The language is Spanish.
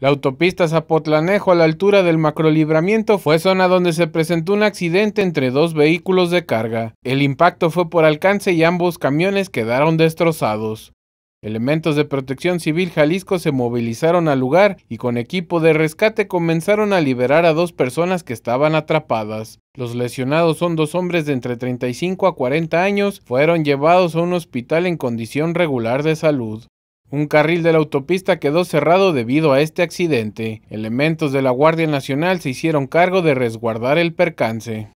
La autopista Zapotlanejo a la altura del macrolibramiento fue zona donde se presentó un accidente entre dos vehículos de carga. El impacto fue por alcance y ambos camiones quedaron destrozados. Elementos de protección civil Jalisco se movilizaron al lugar y con equipo de rescate comenzaron a liberar a dos personas que estaban atrapadas. Los lesionados son dos hombres de entre 35 a 40 años, fueron llevados a un hospital en condición regular de salud. Un carril de la autopista quedó cerrado debido a este accidente. Elementos de la Guardia Nacional se hicieron cargo de resguardar el percance.